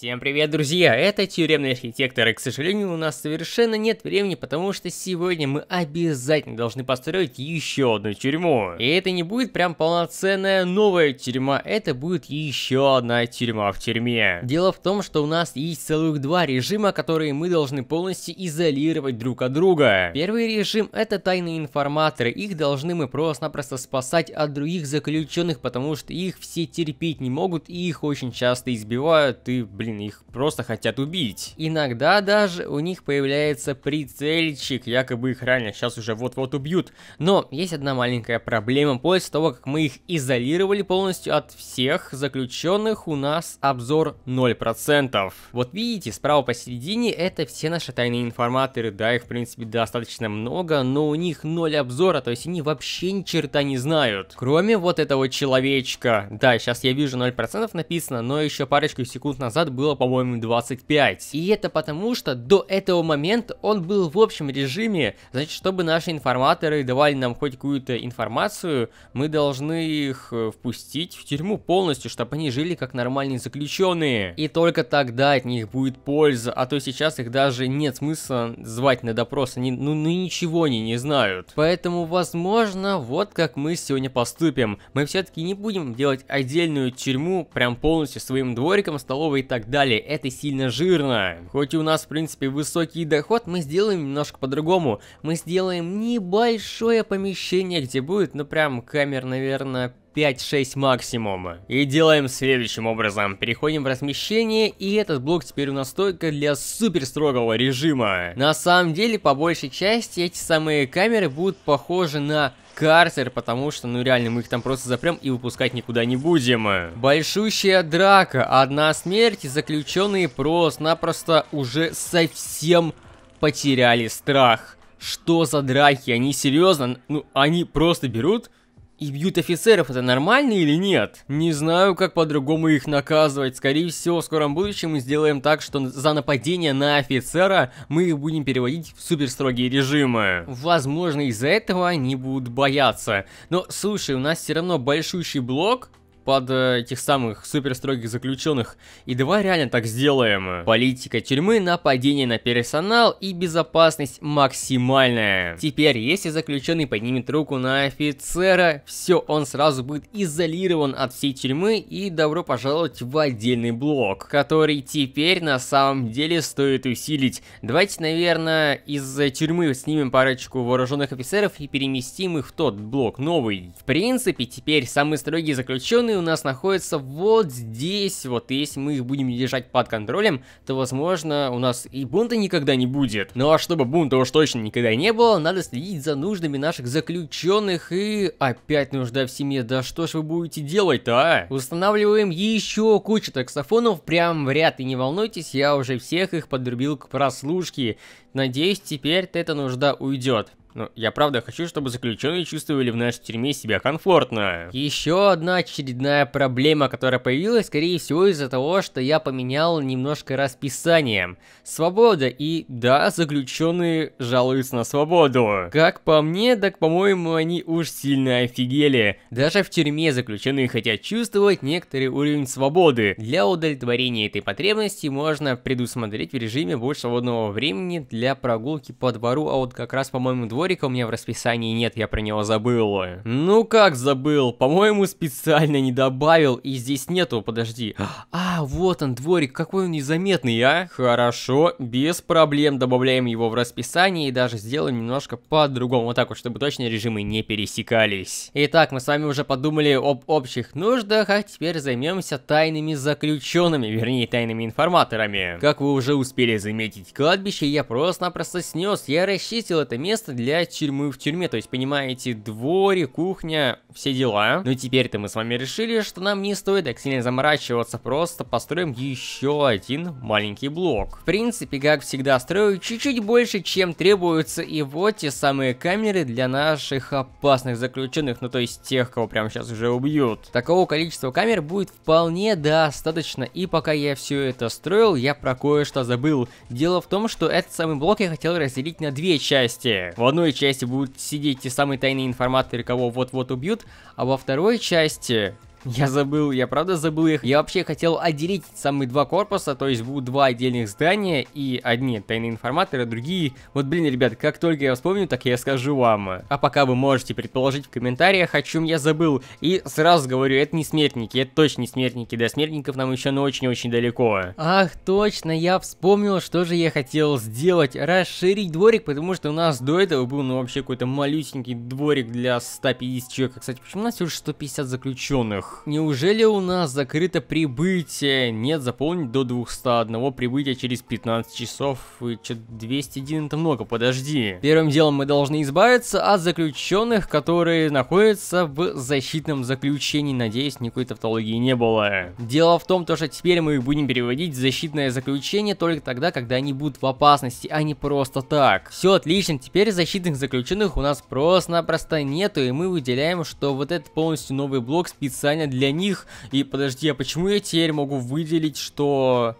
Всем привет, друзья! Это Тюремный Архитектор, и, к сожалению, у нас совершенно нет времени, потому что сегодня мы обязательно должны построить еще одну тюрьму. И это не будет прям полноценная новая тюрьма, это будет еще одна тюрьма в тюрьме. Дело в том, что у нас есть целых два режима, которые мы должны полностью изолировать друг от друга. Первый режим — это тайные информаторы, их должны мы просто-напросто спасать от других заключенных, потому что их все терпеть не могут, и их очень часто избивают, и, блин, блин, их просто хотят убить. Иногда даже у них появляется прицельчик, якобы их реально сейчас уже вот-вот убьют. Но есть одна маленькая проблема. После того, как мы их изолировали полностью от всех заключенных, у нас обзор 0%. Вот видите, справа посередине это все наши тайные информаторы. Да, их в принципе достаточно много, но у них 0 обзора, то есть они вообще ни черта не знают. Кроме вот этого человечка. Да, сейчас я вижу 0% написано, но еще парочку секунд назад было было, по-моему, 25. И это потому, что до этого момента он был в общем режиме, значит, чтобы наши информаторы давали нам хоть какую-то информацию, мы должны их э, впустить в тюрьму полностью, чтобы они жили как нормальные заключенные. И только тогда от них будет польза, а то сейчас их даже нет смысла звать на допрос, они ну, ну ничего они не знают. Поэтому, возможно, вот как мы сегодня поступим. Мы все-таки не будем делать отдельную тюрьму прям полностью своим двориком, столовой и так далее. Это сильно жирно. Хоть и у нас, в принципе, высокий доход, мы сделаем немножко по-другому. Мы сделаем небольшое помещение, где будет, ну, прям камер, наверное, 5-6 максимум. И делаем следующим образом. Переходим в размещение, и этот блок теперь у нас только для супер строгого режима. На самом деле, по большей части, эти самые камеры будут похожи на картер, потому что, ну реально, мы их там просто запрем и выпускать никуда не будем. Большущая драка, одна смерть, заключенные просто-напросто уже совсем потеряли страх. Что за драки? Они серьезно? Ну, они просто берут и бьют офицеров, это нормально или нет? Не знаю, как по-другому их наказывать. Скорее всего, в скором будущем мы сделаем так, что за нападение на офицера мы их будем переводить в суперстрогие режимы. Возможно, из-за этого они будут бояться. Но, слушай, у нас все равно большущий блок, под э, этих самых супер строгих заключенных. И давай реально так сделаем. Политика тюрьмы, нападение на персонал и безопасность максимальная. Теперь, если заключенный поднимет руку на офицера, все, он сразу будет изолирован от всей тюрьмы и добро пожаловать в отдельный блок, который теперь на самом деле стоит усилить. Давайте, наверное, из э, тюрьмы снимем парочку вооруженных офицеров и переместим их в тот блок новый. В принципе, теперь самые строгие заключенные волны у нас находятся вот здесь, вот если мы их будем держать под контролем, то возможно у нас и бунта никогда не будет. Ну а чтобы бунта уж точно никогда не было, надо следить за нуждами наших заключенных и опять нужда в семье, да что ж вы будете делать-то, а? Устанавливаем еще кучу таксофонов, прям в ряд, и не волнуйтесь, я уже всех их подрубил к прослушке. Надеюсь, теперь эта нужда уйдет. Но я правда хочу, чтобы заключенные чувствовали в нашей тюрьме себя комфортно. Еще одна очередная проблема, которая появилась, скорее всего, из-за того, что я поменял немножко расписание. Свобода и, да, заключенные жалуются на свободу. Как по мне, так по-моему, они уж сильно офигели. Даже в тюрьме заключенные хотят чувствовать некоторый уровень свободы. Для удовлетворения этой потребности можно предусмотреть в режиме больше свободного времени для прогулки по двору, а вот как раз, по-моему, двор дворика у меня в расписании нет, я про него забыл. Ну как забыл? По-моему, специально не добавил, и здесь нету, подожди. А, вот он, дворик, какой он незаметный, а? Хорошо, без проблем добавляем его в расписание и даже сделаем немножко по-другому, вот так вот, чтобы точно режимы не пересекались. Итак, мы с вами уже подумали об общих нуждах, а теперь займемся тайными заключенными, вернее, тайными информаторами. Как вы уже успели заметить, кладбище я просто-напросто снес, я расчистил это место для для тюрьмы в тюрьме. То есть, понимаете, дворе, кухня, все дела. Но теперь-то мы с вами решили, что нам не стоит так сильно заморачиваться, просто построим еще один маленький блок. В принципе, как всегда, строю чуть-чуть больше, чем требуется. И вот те самые камеры для наших опасных заключенных, ну то есть тех, кого прямо сейчас уже убьют. Такого количества камер будет вполне достаточно. И пока я все это строил, я про кое-что забыл. Дело в том, что этот самый блок я хотел разделить на две части. В одну одной части будут сидеть те самые тайные информаторы, кого вот-вот убьют, а во второй части я забыл, я правда забыл их. Я вообще хотел отделить самые два корпуса, то есть будут два отдельных здания, и одни тайные информаторы, а другие... Вот, блин, ребят, как только я вспомню, так я скажу вам. А пока вы можете предположить в комментариях, о чем я забыл. И сразу говорю, это не смертники, это точно не смертники, до смертников нам еще ну очень-очень далеко. Ах, точно, я вспомнил, что же я хотел сделать. Расширить дворик, потому что у нас до этого был, ну, вообще какой-то малюсенький дворик для 150 человек. Кстати, почему у нас всего 150 заключенных? неужели у нас закрыто прибытие? Нет, заполнить до 201 прибытия через 15 часов. И чё, 201 это много, подожди. Первым делом мы должны избавиться от заключенных, которые находятся в защитном заключении. Надеюсь, никакой тавтологии не было. Дело в том, то, что теперь мы будем переводить защитное заключение только тогда, когда они будут в опасности, а не просто так. Все отлично, теперь защитных заключенных у нас просто-напросто нету, и мы выделяем, что вот этот полностью новый блок специально задание для них. И подожди, а почему я теперь могу выделить, что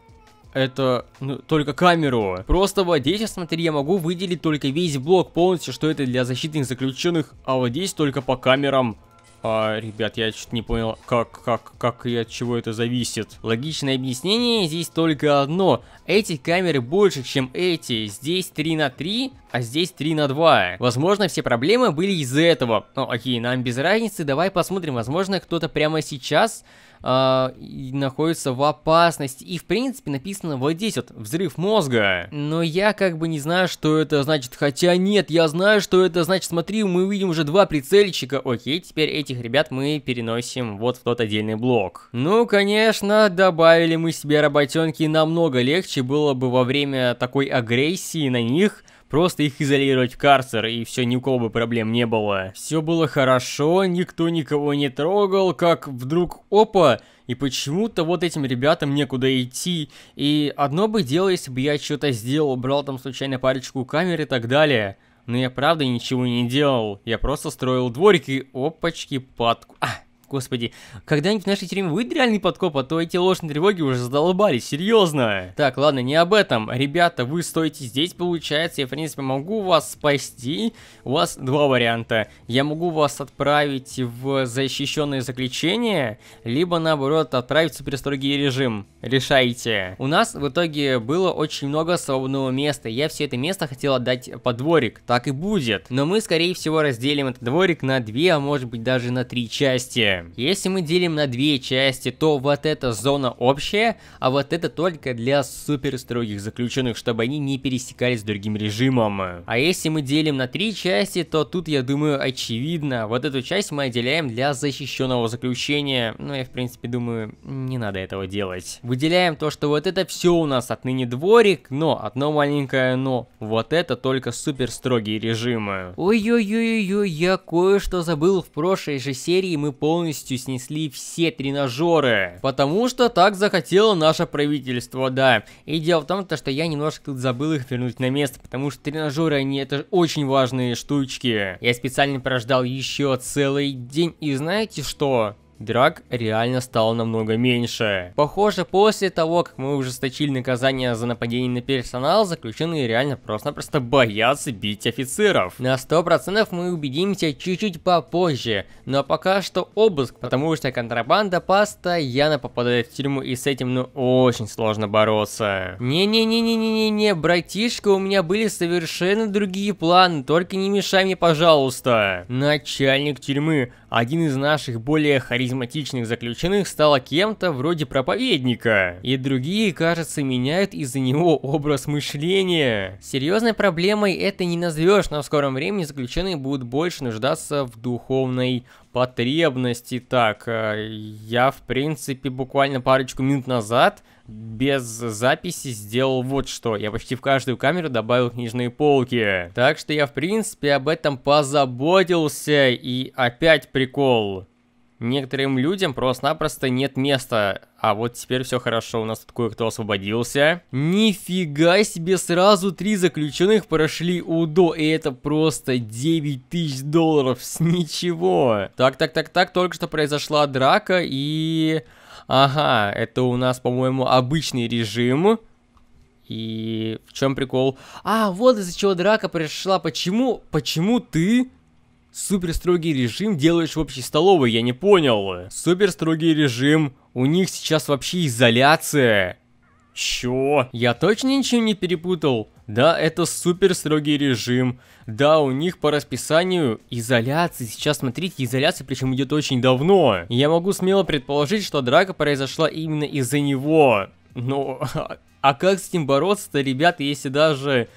это ну, только камеру. Просто вот здесь, смотри, я могу выделить только весь блок полностью, что это для защитных заключенных, а вот здесь только по камерам. А, ребят, я что-то не понял, как, как, как и от чего это зависит. Логичное объяснение здесь только одно. Эти камеры больше, чем эти. Здесь 3 на 3, а здесь 3 на 2. Возможно, все проблемы были из-за этого. Ну, окей, нам без разницы, давай посмотрим. Возможно, кто-то прямо сейчас э, находится в опасности. И, в принципе, написано вот здесь вот, взрыв мозга. Но я как бы не знаю, что это значит. Хотя нет, я знаю, что это значит. Смотри, мы видим уже два прицельщика. Окей, теперь этих ребят мы переносим вот в тот отдельный блок. Ну, конечно, добавили мы себе работенки. Намного легче было бы во время такой агрессии на них Просто их изолировать в карцер, и все, ни у кого бы проблем не было. Все было хорошо, никто никого не трогал, как вдруг опа, и почему-то вот этим ребятам некуда идти. И одно бы дело, если бы я что-то сделал, брал там случайно парочку камер и так далее. Но я правда ничего не делал, я просто строил дворики, опачки, падку... А! Господи, когда-нибудь в нашей тюрьме будет реальный подкоп, а то эти ложные тревоги уже задолбали, серьезно. Так, ладно, не об этом. Ребята, вы стоите здесь, получается, я, в принципе, могу вас спасти. У вас два варианта. Я могу вас отправить в защищенное заключение, либо, наоборот, отправить в суперстрогий режим. Решайте. У нас в итоге было очень много свободного места. Я все это место хотел отдать под дворик. Так и будет. Но мы, скорее всего, разделим этот дворик на две, а может быть даже на три части. Если мы делим на две части, то вот эта зона общая, а вот это только для супер строгих заключенных, чтобы они не пересекались с другим режимом. А если мы делим на три части, то тут, я думаю, очевидно, вот эту часть мы отделяем для защищенного заключения. Ну я, в принципе, думаю, не надо этого делать. Выделяем то, что вот это все у нас отныне дворик, но одно маленькое но. Вот это только супер строгие режимы. Ой-ой-ой-ой, я кое-что забыл в прошлой же серии, мы полностью полностью снесли все тренажеры. Потому что так захотело наше правительство, да. И дело в том, что я немножко тут забыл их вернуть на место, потому что тренажеры, они это очень важные штучки. Я специально прождал еще целый день, и знаете что? драк реально стало намного меньше. Похоже, после того, как мы ужесточили наказание за нападение на персонал, заключенные реально просто-просто боятся бить офицеров. На 100% мы убедимся чуть-чуть попозже, но пока что обыск, потому что контрабанда постоянно попадает в тюрьму и с этим ну очень сложно бороться. Не-не-не-не-не-не, братишка, у меня были совершенно другие планы, только не мешай мне, пожалуйста. Начальник тюрьмы, один из наших более харизматичных заключенных стал кем-то вроде проповедника, и другие, кажется, меняют из-за него образ мышления. Серьезной проблемой это не назовешь, но в скором времени заключенные будут больше нуждаться в духовной потребности. Так, э, я, в принципе, буквально парочку минут назад без записи сделал вот что. Я почти в каждую камеру добавил книжные полки. Так что я, в принципе, об этом позаботился. И опять прикол. Некоторым людям просто-напросто нет места. А вот теперь все хорошо, у нас тут кое-кто освободился. Нифига себе, сразу три заключенных прошли УДО, и это просто 9 тысяч долларов с ничего. Так, так, так, так, только что произошла драка, и... Ага, это у нас, по-моему, обычный режим. И в чем прикол? А, вот из-за чего драка пришла. Почему, почему ты Супер строгий режим делаешь в общей столовой, я не понял. Супер строгий режим, у них сейчас вообще изоляция. Чё? Я точно ничего не перепутал? Да, это супер строгий режим. Да, у них по расписанию изоляция. Сейчас смотрите, изоляция причем идет очень давно. Я могу смело предположить, что драка произошла именно из-за него. Ну, а как с этим бороться-то, ребята, если даже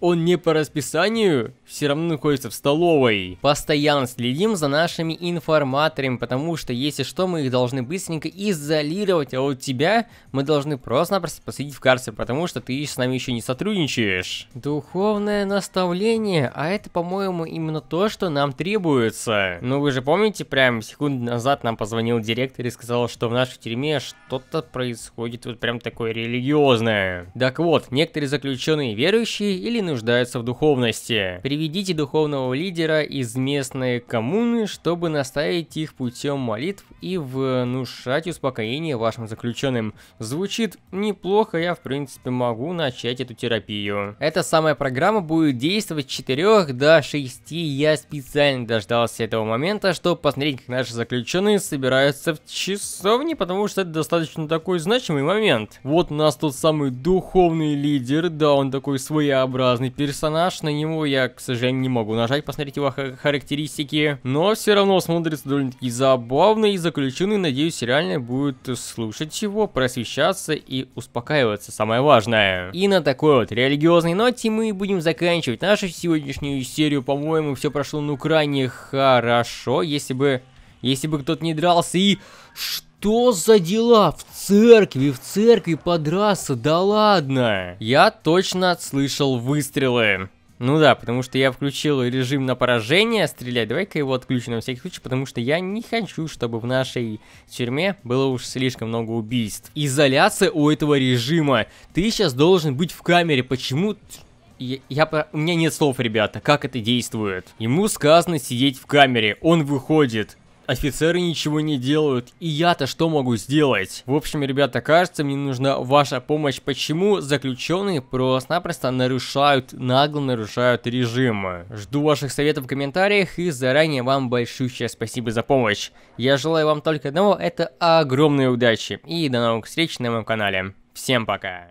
он не по расписанию все равно находится в столовой. Постоянно следим за нашими информаторами, потому что если что, мы их должны быстренько изолировать, а вот тебя мы должны просто-напросто посадить в карцер, потому что ты с нами еще не сотрудничаешь. Духовное наставление, а это, по-моему, именно то, что нам требуется. Ну вы же помните, прям секунду назад нам позвонил директор и сказал, что в нашей тюрьме что-то происходит вот прям такое религиозное. Так вот, некоторые заключенные верующие или или нуждаются в духовности. Приведите духовного лидера из местной коммуны, чтобы наставить их путем молитв и внушать успокоение вашим заключенным. Звучит неплохо, я в принципе могу начать эту терапию. Эта самая программа будет действовать с 4 до 6. Я специально дождался этого момента, чтобы посмотреть, как наши заключенные собираются в часовне, потому что это достаточно такой значимый момент. Вот у нас тот самый духовный лидер, да, он такой своеобразный своеобразный персонаж, на него я, к сожалению, не могу нажать, посмотреть его характеристики, но все равно смотрится довольно-таки забавно, и заключенный, надеюсь, реально будет слушать его, просвещаться и успокаиваться, самое важное. И на такой вот религиозной ноте мы будем заканчивать нашу сегодняшнюю серию, по-моему, все прошло ну крайне хорошо, если бы... Если бы кто-то не дрался и... Что? Что за дела? В церкви, в церкви подраться, да ладно! Я точно слышал выстрелы. Ну да, потому что я включил режим на поражение стрелять. Давай-ка его отключим на всякий случай, потому что я не хочу, чтобы в нашей тюрьме было уж слишком много убийств. Изоляция у этого режима. Ты сейчас должен быть в камере. Почему... Я, я, у меня нет слов, ребята, как это действует. Ему сказано сидеть в камере, он выходит. Офицеры ничего не делают, и я-то что могу сделать? В общем, ребята, кажется, мне нужна ваша помощь. Почему заключенные просто-напросто нарушают, нагло нарушают режим? Жду ваших советов в комментариях, и заранее вам большущее спасибо за помощь. Я желаю вам только одного, это огромной удачи, и до новых встреч на моем канале. Всем пока!